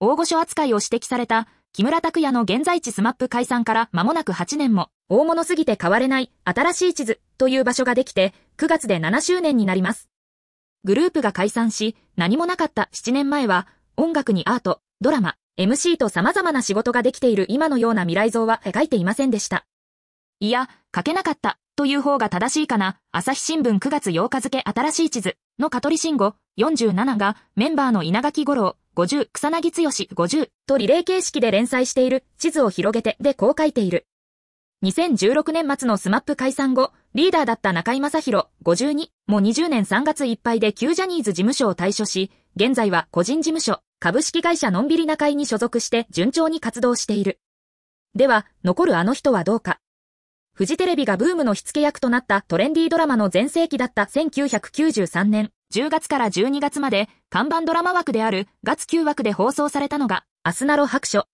大御所扱いを指摘された木村拓哉の現在地スマップ解散から間もなく8年も、大物すぎて変われない新しい地図という場所ができて、9月で7周年になります。グループが解散し、何もなかった7年前は、音楽にアート、ドラマ、MC と様々な仕事ができている今のような未来像は描いていませんでした。いや、書けなかったという方が正しいかな、朝日新聞9月8日付新しい地図の香取慎吾47がメンバーの稲垣五郎、50、草薙剛50とリレー形式で連載している地図を広げてでこう書いている。2016年末のスマップ解散後、リーダーだった中井正宏52も20年3月いっぱいで旧ジャニーズ事務所を退所し、現在は個人事務所、株式会社のんびり中井に所属して順調に活動している。では、残るあの人はどうか。フジテレビがブームの火付け役となったトレンディードラマの全盛期だった1993年、10月から12月まで看板ドラマ枠である月9枠で放送されたのが、アスナロ白書。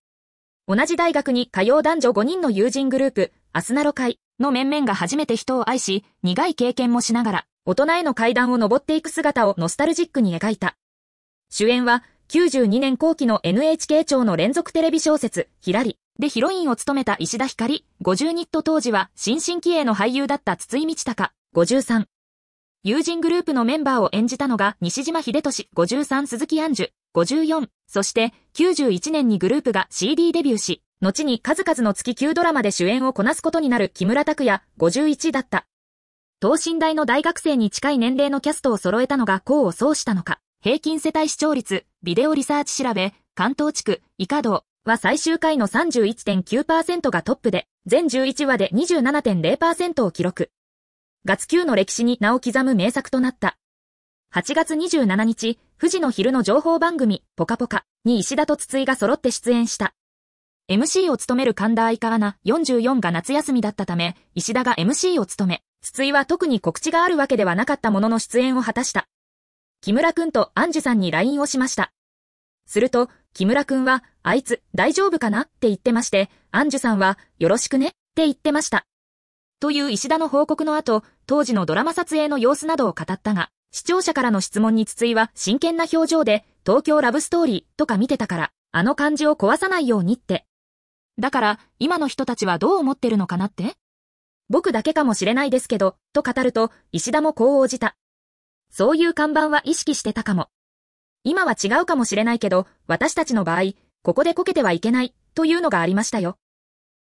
同じ大学に通う男女5人の友人グループ、アスナロ会の面々が初めて人を愛し、苦い経験もしながら、大人への階段を登っていく姿をノスタルジックに描いた。主演は、92年後期の NHK 庁の連続テレビ小説、ひらりでヒロインを務めた石田ひかり、5ット当時は新進気鋭の俳優だった筒井道隆、53友人グループのメンバーを演じたのが西島秀俊53鈴木安樹54、そして91年にグループが CD デビューし、後に数々の月9ドラマで主演をこなすことになる木村拓也51だった。等身大の大学生に近い年齢のキャストを揃えたのが功を奏したのか、平均世帯視聴率、ビデオリサーチ調べ、関東地区、イカ道は最終回の31.9%がトップで、全11話で27.0%を記録。ガツの歴史に名を刻む名作となった。8月27日、富士の昼の情報番組、ポカポカに石田と筒井が揃って出演した。MC を務める神田愛川な44が夏休みだったため、石田が MC を務め、筒井は特に告知があるわけではなかったものの出演を果たした。木村くんとアンジュさんに LINE をしました。すると、木村くんは、あいつ、大丈夫かなって言ってまして、アンジュさんは、よろしくねって言ってました。という石田の報告の後、当時のドラマ撮影の様子などを語ったが、視聴者からの質問に筒井は真剣な表情で、東京ラブストーリーとか見てたから、あの感じを壊さないようにって。だから、今の人たちはどう思ってるのかなって僕だけかもしれないですけど、と語ると、石田もこう応じた。そういう看板は意識してたかも。今は違うかもしれないけど、私たちの場合、ここでこけてはいけない、というのがありましたよ。